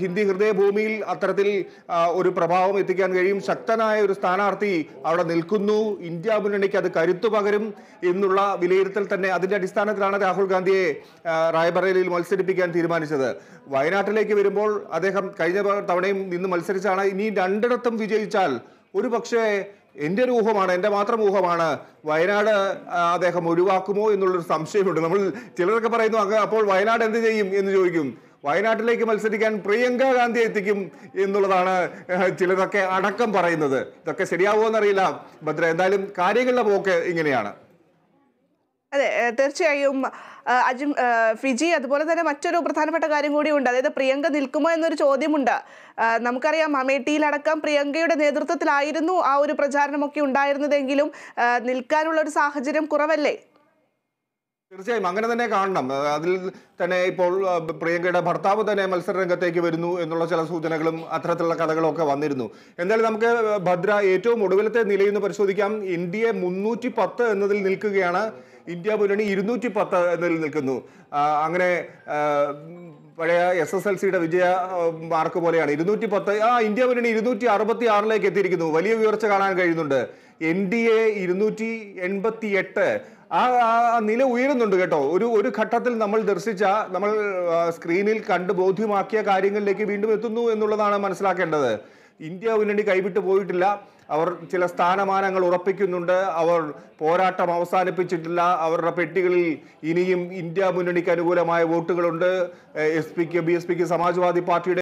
ഹിന്ദി ഹൃദയഭൂമിയിൽ അത്തരത്തിൽ ഒരു പ്രഭാവം എത്തിക്കാൻ കഴിയും ശക്തനായ ഒരു സ്ഥാനാർത്ഥി അവിടെ നിൽക്കുന്നു ഇന്ത്യ മുന്നണിക്ക് അത് കരുത്തു പകരും എന്നുള്ള വിലയിരുത്തൽ തന്നെ അതിന്റെ അടിസ്ഥാനത്തിലാണ് രാഹുൽ ഗാന്ധിയെ റായ്ബറേലിയിൽ മത്സരിപ്പിക്കാൻ തീരുമാനിച്ചത് വയനാട്ടിലേക്ക് വരുമ്പോൾ അദ്ദേഹം കഴിഞ്ഞ തവണയും നിന്ന് മത്സരിച്ചാണ് ഇനി രണ്ടിടത്തും വിജയിച്ചാൽ ഒരു പക്ഷേ എൻ്റെ ഒരു ഊഹമാണ് എൻ്റെ മാത്രം ഊഹമാണ് വയനാട് അദ്ദേഹം ഒഴിവാക്കുമോ എന്നുള്ളൊരു സംശയമുണ്ട് നമ്മൾ ചിലരൊക്കെ പറയുന്നു അങ്ങ് അപ്പോൾ വയനാട് എന്ത് ചെയ്യും എന്ന് ചോദിക്കും വയനാട്ടിലേക്ക് മത്സരിക്കാൻ പ്രിയങ്ക ഗാന്ധി എത്തിക്കും എന്നുള്ളതാണ് ചിലതൊക്കെ അടക്കം പറയുന്നത് ഇതൊക്കെ ശരിയാവുമെന്നറിയില്ല ഭദ്ര എന്തായാലും കാര്യങ്ങളുടെ പോക്ക് ഇങ്ങനെയാണ് അതെ തീർച്ചയായും അജിം ഫിജി അതുപോലെ തന്നെ മറ്റൊരു പ്രധാനപ്പെട്ട കാര്യം കൂടിയുണ്ട് അതായത് പ്രിയങ്ക നിൽക്കുമോ എന്നൊരു ചോദ്യമുണ്ട് നമുക്കറിയാം അമേഠിയിലടക്കം പ്രിയങ്കയുടെ നേതൃത്വത്തിലായിരുന്നു ആ ഒരു പ്രചാരണമൊക്കെ ഉണ്ടായിരുന്നതെങ്കിലും നിൽക്കാനുള്ള ഒരു സാഹചര്യം കുറവല്ലേ തീർച്ചയായും അങ്ങനെ തന്നെ കാണണം അതിൽ തന്നെ ഇപ്പോൾ പ്രിയങ്കയുടെ ഭർത്താവ് തന്നെ മത്സര വരുന്നു എന്നുള്ള ചില സൂചനകളും അത്തരത്തിലുള്ള കഥകളും ഒക്കെ വന്നിരുന്നു എന്തായാലും നമുക്ക് ഭദ്ര ഏറ്റവും ഒടുവിലത്തെ നിലയിൽ നിന്ന് പരിശോധിക്കാം ഇന്ത്യയെ മുന്നൂറ്റി പത്ത് എന്നതിൽ നിൽക്കുകയാണ് ഇന്ത്യ മുന്നണി ഇരുന്നൂറ്റി പത്ത് എന്നതിൽ നിൽക്കുന്നു അങ്ങനെ പഴയ എസ് എസ് എൽ സിയുടെ വിജയ മാർക്ക് പോലെയാണ് ഇരുന്നൂറ്റി പത്ത് ആ ഇന്ത്യ മുന്നണി ഇരുന്നൂറ്റി അറുപത്തി ആറിലേക്ക് എത്തിയിരിക്കുന്നു വലിയ ഉയർച്ച കാണാൻ കഴിയുന്നുണ്ട് എൻ ഡി എ ഇരുന്നൂറ്റി എൺപത്തി എട്ട് ആ നില ഉയരുന്നുണ്ട് കേട്ടോ ഒരു ഒരു ഘട്ടത്തിൽ നമ്മൾ ദർശിച്ച നമ്മൾ സ്ക്രീനിൽ കണ്ട് ബോധ്യമാക്കിയ കാര്യങ്ങളിലേക്ക് വീണ്ടും എത്തുന്നു എന്നുള്ളതാണ് മനസ്സിലാക്കേണ്ടത് ഇന്ത്യ മുന്നണി കൈവിട്ടു പോയിട്ടില്ല അവർ ചില സ്ഥാനമാനങ്ങൾ ഉറപ്പിക്കുന്നുണ്ട് അവർ പോരാട്ടം അവസാനിപ്പിച്ചിട്ടില്ല അവരുടെ പെട്ടികളിൽ ഇനിയും ഇന്ത്യ മുന്നണിക്ക് അനുകൂലമായ വോട്ടുകളുണ്ട് എസ് പിക്ക് ബി എസ് പിക്ക് സമാജ്വാദി പാർട്ടിയുടെ